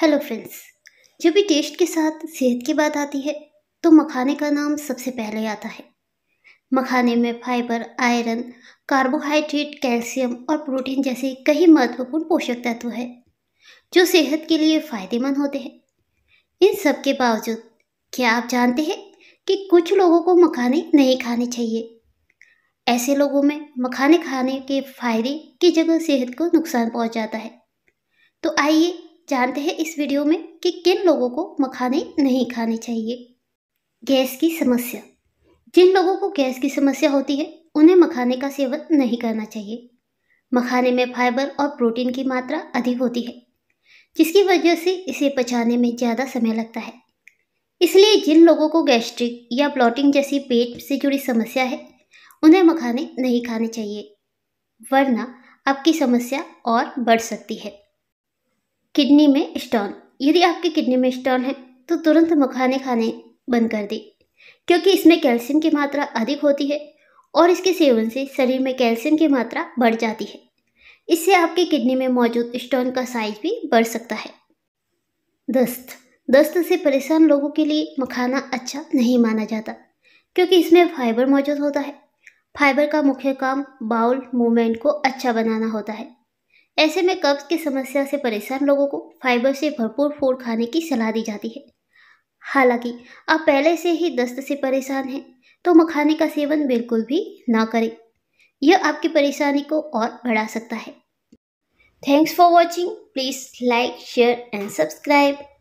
hello friends जब भी test के साथ सेहत की बात आती है तो मखाने का नाम सबसे पहले आता है मखाने में फाइबर आयरन कार्बोहाइड्रेट कैल्शियम और प्रोटीन जैसे कई महत्वपूर्ण पोषक तत्व हैं जो सेहत के लिए फायदेमंद होते हैं इन सब के बावजूद क्या आप जानते हैं कि कुछ लोगों को मखाने नहीं खाने चाहिए ऐसे लोगों में मखाने खाने के फायदे की जगह सेहत को नुकसान पहुँचाता जाता है तो आइए जानते हैं इस वीडियो में कि किन लोगों को मखाने नहीं खाने चाहिए गैस की समस्या जिन लोगों को गैस की समस्या होती है उन्हें मखाने का सेवन नहीं करना चाहिए मखाने में फाइबर और प्रोटीन की मात्रा अधिक होती है जिसकी वजह से इसे पचाने में ज़्यादा समय लगता है इसलिए जिन लोगों को गैस्ट्रिक या ब्लॉटिंग जैसी पेट से जुड़ी समस्या है उन्हें मखाने नहीं खाने चाहिए वरना आपकी समस्या और बढ़ सकती है किडनी में स्टोन यदि आपके किडनी में स्टोन है तो तुरंत मखाने खाने बंद कर दें क्योंकि इसमें कैल्शियम की मात्रा अधिक होती है और इसके सेवन से शरीर में कैल्शियम की मात्रा बढ़ जाती है इससे आपकी किडनी में मौजूद स्टोन का साइज भी बढ़ सकता है दस्त दस्त से परेशान लोगों के लिए मखाना अच्छा नहीं माना जाता क्योंकि इसमें फाइबर मौजूद होता है फाइबर का मुख्य काम बाउल मूवमेंट को अच्छा बनाना होता है ऐसे में कब्ज की समस्या से परेशान लोगों को फाइबर से भरपूर फूड खाने की सलाह दी जाती है हालांकि आप पहले से ही दस्त से परेशान हैं तो मखाने का सेवन बिल्कुल भी ना करें यह आपकी परेशानी को और बढ़ा सकता है thanks for watching please like share and subscribe